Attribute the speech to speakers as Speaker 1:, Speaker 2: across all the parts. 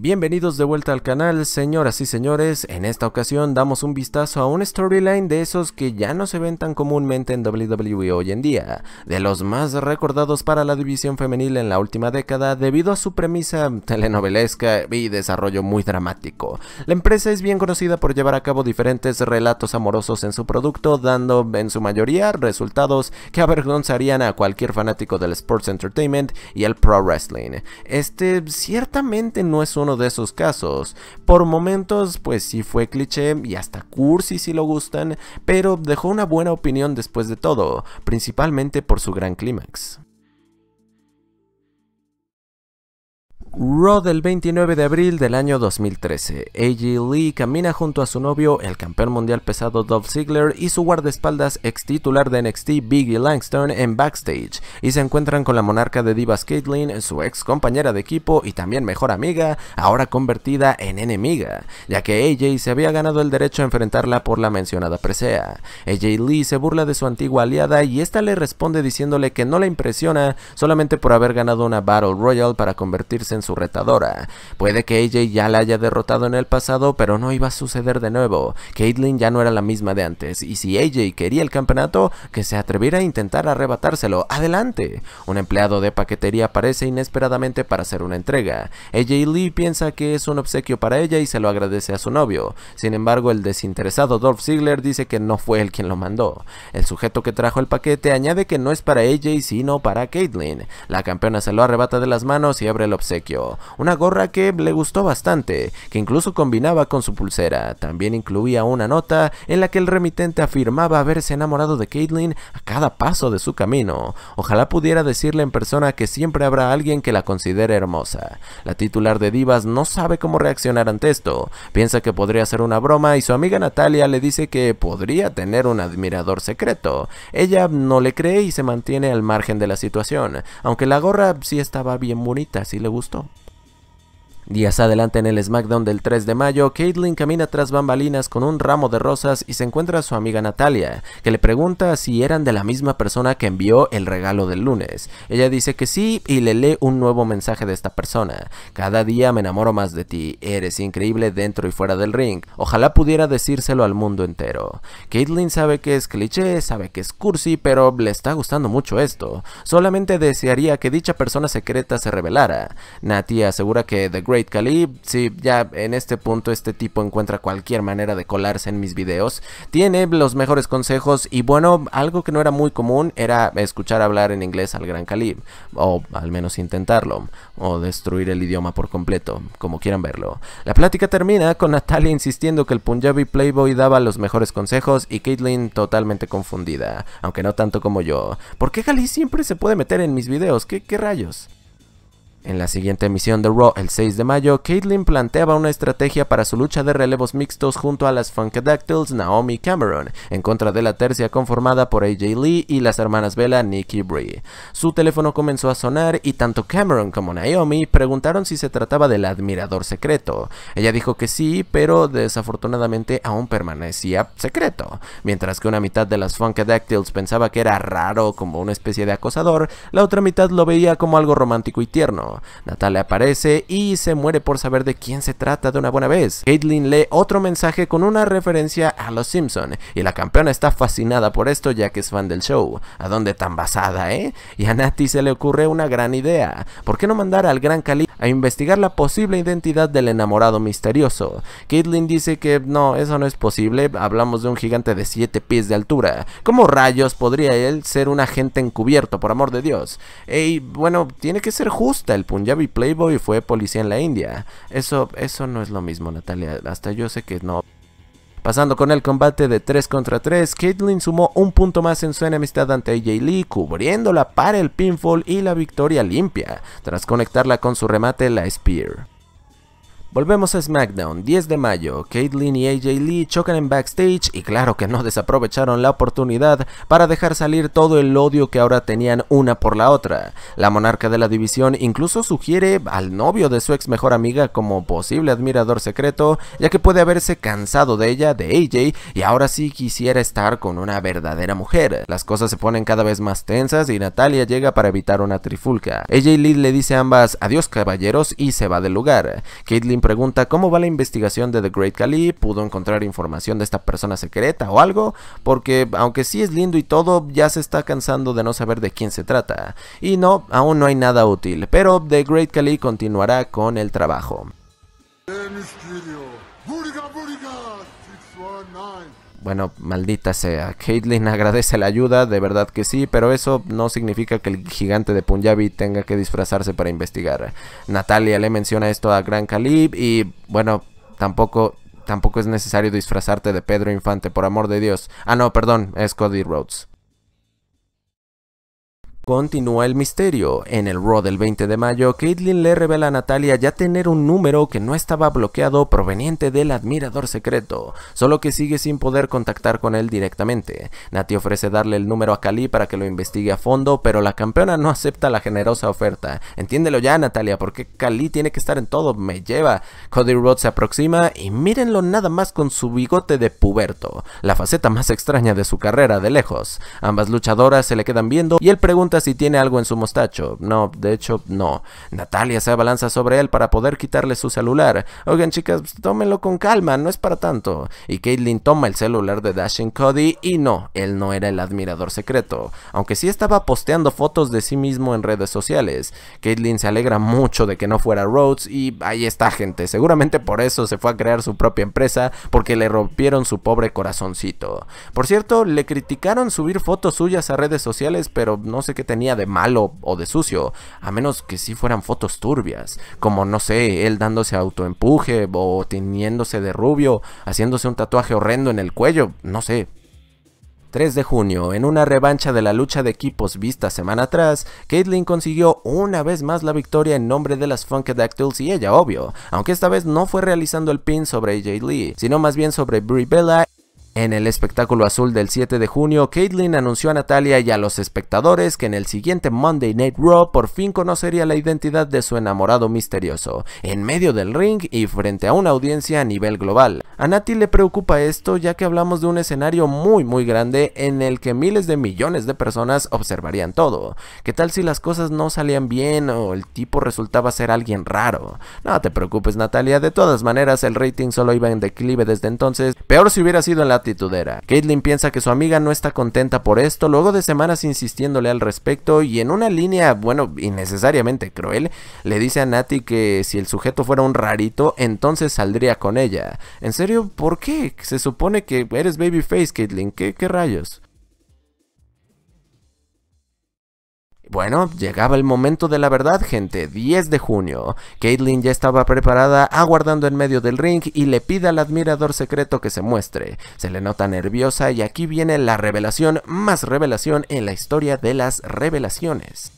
Speaker 1: Bienvenidos de vuelta al canal, señoras y señores, en esta ocasión damos un vistazo a un storyline de esos que ya no se ven tan comúnmente en WWE hoy en día, de los más recordados para la división femenil en la última década debido a su premisa telenovelesca y desarrollo muy dramático. La empresa es bien conocida por llevar a cabo diferentes relatos amorosos en su producto, dando en su mayoría resultados que avergonzarían a cualquier fanático del sports entertainment y el pro wrestling. Este ciertamente no es un de esos casos. Por momentos, pues sí fue cliché y hasta cursi si lo gustan, pero dejó una buena opinión después de todo, principalmente por su gran clímax. Raw del 29 de abril del año 2013. AJ Lee camina junto a su novio, el campeón mundial pesado Dolph Ziggler y su guardaespaldas ex titular de NXT Biggie Langston en backstage y se encuentran con la monarca de divas Caitlyn, su ex compañera de equipo y también mejor amiga, ahora convertida en enemiga, ya que AJ se había ganado el derecho a enfrentarla por la mencionada presea. AJ Lee se burla de su antigua aliada y esta le responde diciéndole que no la impresiona solamente por haber ganado una Battle Royal para convertirse en su su retadora. Puede que AJ ya la haya derrotado en el pasado, pero no iba a suceder de nuevo. Caitlyn ya no era la misma de antes, y si AJ quería el campeonato, que se atreviera a intentar arrebatárselo. ¡Adelante! Un empleado de paquetería aparece inesperadamente para hacer una entrega. AJ Lee piensa que es un obsequio para ella y se lo agradece a su novio. Sin embargo, el desinteresado Dolph Ziggler dice que no fue él quien lo mandó. El sujeto que trajo el paquete añade que no es para AJ sino para Caitlyn. La campeona se lo arrebata de las manos y abre el obsequio una gorra que le gustó bastante, que incluso combinaba con su pulsera. También incluía una nota en la que el remitente afirmaba haberse enamorado de Caitlyn a cada paso de su camino. Ojalá pudiera decirle en persona que siempre habrá alguien que la considere hermosa. La titular de Divas no sabe cómo reaccionar ante esto, piensa que podría ser una broma y su amiga Natalia le dice que podría tener un admirador secreto. Ella no le cree y se mantiene al margen de la situación, aunque la gorra sí estaba bien bonita, sí le gustó. Días adelante en el SmackDown del 3 de mayo, Caitlyn camina tras bambalinas con un ramo de rosas y se encuentra a su amiga Natalia, que le pregunta si eran de la misma persona que envió el regalo del lunes. Ella dice que sí y le lee un nuevo mensaje de esta persona. Cada día me enamoro más de ti, eres increíble dentro y fuera del ring. Ojalá pudiera decírselo al mundo entero. Caitlyn sabe que es cliché, sabe que es cursi, pero le está gustando mucho esto. Solamente desearía que dicha persona secreta se revelara. Nati asegura que The Great Great si Sí, ya en este punto este tipo encuentra cualquier manera de colarse en mis videos. Tiene los mejores consejos y bueno, algo que no era muy común era escuchar hablar en inglés al Gran Khalid, O al menos intentarlo. O destruir el idioma por completo, como quieran verlo. La plática termina con Natalia insistiendo que el Punjabi Playboy daba los mejores consejos y Caitlyn totalmente confundida. Aunque no tanto como yo. ¿Por qué siempre se puede meter en mis videos? qué rayos? En la siguiente emisión de Raw, el 6 de mayo, Caitlyn planteaba una estrategia para su lucha de relevos mixtos junto a las Funkadactyls Naomi Cameron, en contra de la tercia conformada por AJ Lee y las hermanas Bella Nikki Brie. Su teléfono comenzó a sonar y tanto Cameron como Naomi preguntaron si se trataba del admirador secreto. Ella dijo que sí, pero desafortunadamente aún permanecía secreto. Mientras que una mitad de las Funkadactyls pensaba que era raro como una especie de acosador, la otra mitad lo veía como algo romántico y tierno. Natalia aparece y se muere por saber de quién se trata de una buena vez. Caitlin lee otro mensaje con una referencia a Los Simpson y la campeona está fascinada por esto ya que es fan del show. ¿A dónde tan basada, eh? Y a Nati se le ocurre una gran idea. ¿Por qué no mandar al gran Cali a investigar la posible identidad del enamorado misterioso. Caitlin dice que no, eso no es posible, hablamos de un gigante de 7 pies de altura. ¿Cómo rayos podría él ser un agente encubierto, por amor de Dios? Y bueno, tiene que ser justa, el Punjabi Playboy fue policía en la India. Eso, eso no es lo mismo, Natalia, hasta yo sé que no. Pasando con el combate de 3 contra 3, Caitlyn sumó un punto más en su enemistad ante Jay Lee, cubriéndola para el pinfall y la victoria limpia, tras conectarla con su remate la Spear. Volvemos a SmackDown, 10 de mayo, Caitlyn y AJ Lee chocan en backstage y claro que no desaprovecharon la oportunidad para dejar salir todo el odio que ahora tenían una por la otra. La monarca de la división incluso sugiere al novio de su ex mejor amiga como posible admirador secreto, ya que puede haberse cansado de ella, de AJ, y ahora sí quisiera estar con una verdadera mujer. Las cosas se ponen cada vez más tensas y Natalia llega para evitar una trifulca. AJ Lee le dice a ambas adiós caballeros y se va del lugar. Caitlyn pregunta, ¿cómo va la investigación de The Great Kali, ¿Pudo encontrar información de esta persona secreta o algo? Porque aunque sí es lindo y todo, ya se está cansando de no saber de quién se trata. Y no, aún no hay nada útil, pero The Great Kali continuará con el trabajo. Eh, bueno, maldita sea. Caitlyn agradece la ayuda, de verdad que sí, pero eso no significa que el gigante de Punjabi tenga que disfrazarse para investigar. Natalia le menciona esto a Gran Calib y bueno, tampoco tampoco es necesario disfrazarte de Pedro Infante, por amor de Dios. Ah, no, perdón, es Cody Rhodes. Continúa el misterio. En el Raw del 20 de mayo, Caitlyn le revela a Natalia ya tener un número que no estaba bloqueado proveniente del admirador secreto, solo que sigue sin poder contactar con él directamente. Nati ofrece darle el número a Cali para que lo investigue a fondo, pero la campeona no acepta la generosa oferta. Entiéndelo ya, Natalia, porque Cali tiene que estar en todo, me lleva. Cody Rhodes se aproxima y mírenlo nada más con su bigote de puberto, la faceta más extraña de su carrera de lejos. Ambas luchadoras se le quedan viendo y él pregunta si tiene algo en su mostacho. No, de hecho, no. Natalia se abalanza sobre él para poder quitarle su celular. Oigan, chicas, pues, tómenlo con calma, no es para tanto. Y Caitlin toma el celular de Dashing Cody y no, él no era el admirador secreto, aunque sí estaba posteando fotos de sí mismo en redes sociales. Caitlin se alegra mucho de que no fuera Rhodes y ahí está gente, seguramente por eso se fue a crear su propia empresa porque le rompieron su pobre corazoncito. Por cierto, le criticaron subir fotos suyas a redes sociales, pero no sé qué tenía de malo o de sucio, a menos que sí fueran fotos turbias, como no sé, él dándose autoempuje o tiñéndose de rubio, haciéndose un tatuaje horrendo en el cuello, no sé, 3 de junio, en una revancha de la lucha de equipos vista semana atrás, Caitlyn consiguió una vez más la victoria en nombre de las Funkadactyls y ella, obvio, aunque esta vez no fue realizando el pin sobre AJ Lee, sino más bien sobre Brie Bella en el espectáculo azul del 7 de junio, Caitlyn anunció a Natalia y a los espectadores que en el siguiente Monday Night Raw por fin conocería la identidad de su enamorado misterioso, en medio del ring y frente a una audiencia a nivel global. A Nati le preocupa esto ya que hablamos de un escenario muy muy grande en el que miles de millones de personas observarían todo. ¿Qué tal si las cosas no salían bien o el tipo resultaba ser alguien raro? No te preocupes Natalia, de todas maneras el rating solo iba en declive desde entonces, peor si hubiera sido en la Caitlin Caitlyn piensa que su amiga no está contenta por esto, luego de semanas insistiéndole al respecto y en una línea, bueno, innecesariamente cruel, le dice a Nati que si el sujeto fuera un rarito, entonces saldría con ella. ¿En serio? ¿Por qué? Se supone que eres babyface, Caitlyn. ¿Qué rayos? Bueno, llegaba el momento de la verdad, gente. 10 de junio. Caitlyn ya estaba preparada, aguardando en medio del ring y le pide al admirador secreto que se muestre. Se le nota nerviosa y aquí viene la revelación más revelación en la historia de las revelaciones.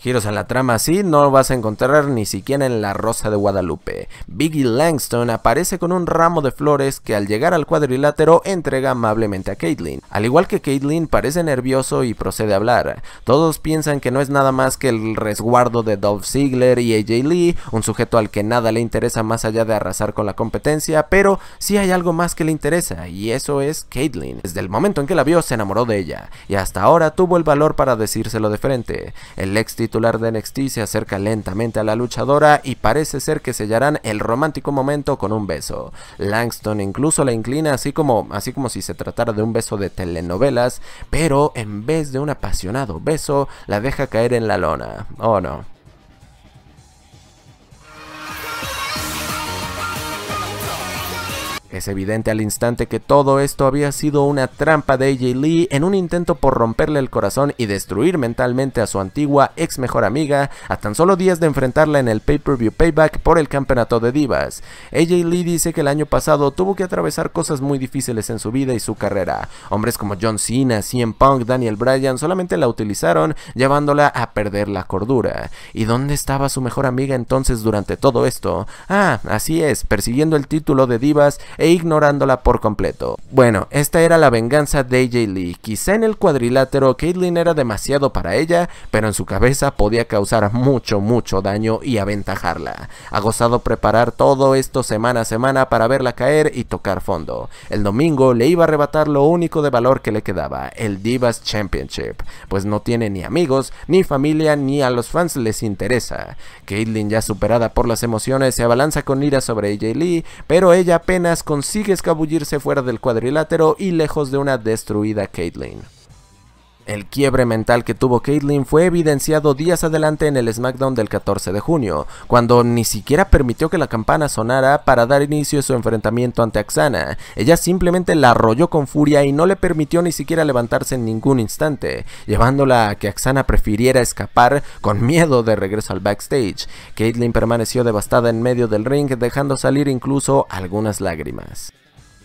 Speaker 1: Giros a la trama así no lo vas a encontrar ni siquiera en La Rosa de Guadalupe. Biggie Langston aparece con un ramo de flores que al llegar al cuadrilátero entrega amablemente a Caitlyn. Al igual que Caitlyn parece nervioso y procede a hablar. Todos piensan que no es nada más que el resguardo de Dolph Ziggler y AJ Lee, un sujeto al que nada le interesa más allá de arrasar con la competencia, pero sí hay algo más que le interesa y eso es Caitlyn. Desde el momento en que la vio se enamoró de ella y hasta ahora tuvo el valor para decírselo de frente. El ex titular de NXT se acerca lentamente a la luchadora y parece ser que sellarán el romántico momento con un beso. Langston incluso la inclina así como, así como si se tratara de un beso de telenovelas, pero en vez de un apasionado beso, la deja caer en la lona. Oh no. Es evidente al instante que todo esto había sido una trampa de AJ Lee en un intento por romperle el corazón y destruir mentalmente a su antigua ex mejor amiga a tan solo días de enfrentarla en el pay-per-view payback por el campeonato de divas. AJ Lee dice que el año pasado tuvo que atravesar cosas muy difíciles en su vida y su carrera. Hombres como John Cena, CM Punk, Daniel Bryan solamente la utilizaron llevándola a perder la cordura. ¿Y dónde estaba su mejor amiga entonces durante todo esto? Ah, así es, persiguiendo el título de divas, e ignorándola por completo. Bueno, esta era la venganza de AJ Lee. Quizá en el cuadrilátero Caitlyn era demasiado para ella, pero en su cabeza podía causar mucho, mucho daño y aventajarla. Ha gozado preparar todo esto semana a semana para verla caer y tocar fondo. El domingo le iba a arrebatar lo único de valor que le quedaba, el Divas Championship, pues no tiene ni amigos, ni familia, ni a los fans les interesa. Caitlyn ya superada por las emociones se abalanza con ira sobre AJ Lee, pero ella apenas consigue escabullirse fuera del cuadrilátero y lejos de una destruida Caitlyn. El quiebre mental que tuvo Caitlyn fue evidenciado días adelante en el SmackDown del 14 de junio, cuando ni siquiera permitió que la campana sonara para dar inicio a su enfrentamiento ante Axana. Ella simplemente la arrolló con furia y no le permitió ni siquiera levantarse en ningún instante, llevándola a que Axana prefiriera escapar con miedo de regreso al backstage. Caitlyn permaneció devastada en medio del ring, dejando salir incluso algunas lágrimas.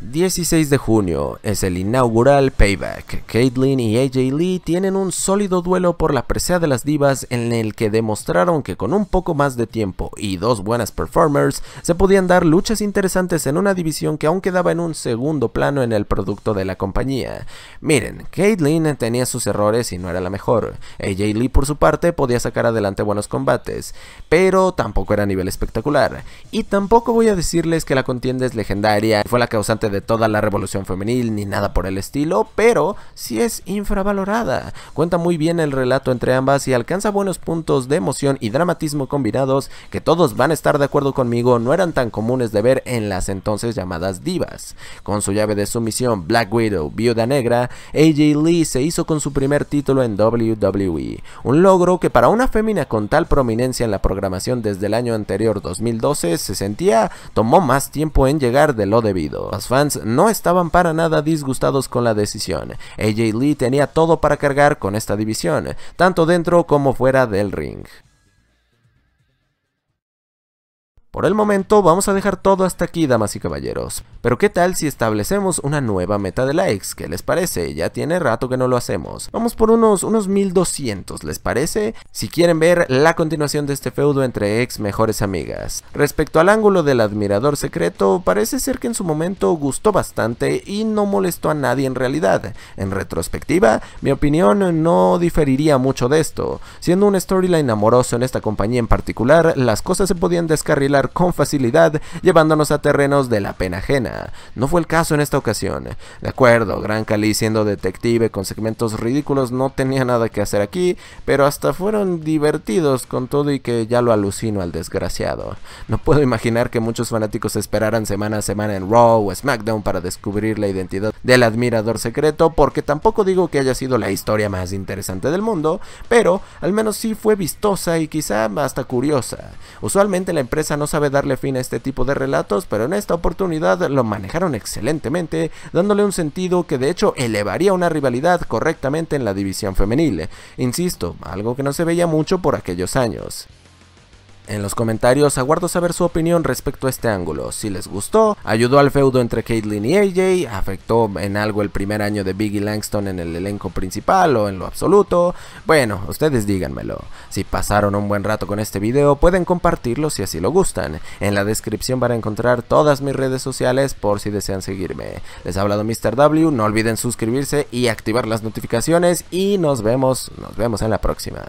Speaker 1: 16 de junio es el inaugural Payback. Caitlyn y AJ Lee tienen un sólido duelo por la presea de las divas en el que demostraron que con un poco más de tiempo y dos buenas performers se podían dar luchas interesantes en una división que aún quedaba en un segundo plano en el producto de la compañía. Miren, Caitlyn tenía sus errores y no era la mejor. AJ Lee por su parte podía sacar adelante buenos combates, pero tampoco era a nivel espectacular. Y tampoco voy a decirles que la contienda es legendaria y fue la causante de toda la revolución femenil ni nada por el estilo, pero si es infravalorada. Cuenta muy bien el relato entre ambas y alcanza buenos puntos de emoción y dramatismo combinados que todos van a estar de acuerdo conmigo no eran tan comunes de ver en las entonces llamadas divas. Con su llave de sumisión Black Widow, Viuda Negra, AJ Lee se hizo con su primer título en WWE, un logro que para una fémina con tal prominencia en la programación desde el año anterior 2012 se sentía tomó más tiempo en llegar de lo debido fans no estaban para nada disgustados con la decisión. AJ Lee tenía todo para cargar con esta división, tanto dentro como fuera del ring. Por el momento vamos a dejar todo hasta aquí, damas y caballeros. Pero qué tal si establecemos una nueva meta de likes, ¿qué les parece? Ya tiene rato que no lo hacemos. Vamos por unos, unos 1200, ¿les parece? Si quieren ver la continuación de este feudo entre ex mejores amigas. Respecto al ángulo del admirador secreto, parece ser que en su momento gustó bastante y no molestó a nadie en realidad. En retrospectiva, mi opinión no diferiría mucho de esto. Siendo un storyline amoroso en esta compañía en particular, las cosas se podían descarrilar con facilidad, llevándonos a terrenos de la pena ajena. No fue el caso en esta ocasión. De acuerdo, Gran Cali siendo detective con segmentos ridículos no tenía nada que hacer aquí, pero hasta fueron divertidos con todo y que ya lo alucino al desgraciado. No puedo imaginar que muchos fanáticos esperaran semana a semana en Raw o SmackDown para descubrir la identidad del admirador secreto, porque tampoco digo que haya sido la historia más interesante del mundo, pero al menos sí fue vistosa y quizá hasta curiosa. Usualmente la empresa no sabe darle fin a este tipo de relatos, pero en esta oportunidad lo manejaron excelentemente, dándole un sentido que de hecho elevaría una rivalidad correctamente en la división femenil. Insisto, algo que no se veía mucho por aquellos años. En los comentarios aguardo saber su opinión respecto a este ángulo, si les gustó, ayudó al feudo entre Caitlyn y AJ, afectó en algo el primer año de Biggie Langston en el elenco principal o en lo absoluto, bueno, ustedes díganmelo. Si pasaron un buen rato con este video, pueden compartirlo si así lo gustan. En la descripción van a encontrar todas mis redes sociales por si desean seguirme. Les ha hablado Mr. W, no olviden suscribirse y activar las notificaciones y nos vemos, nos vemos en la próxima.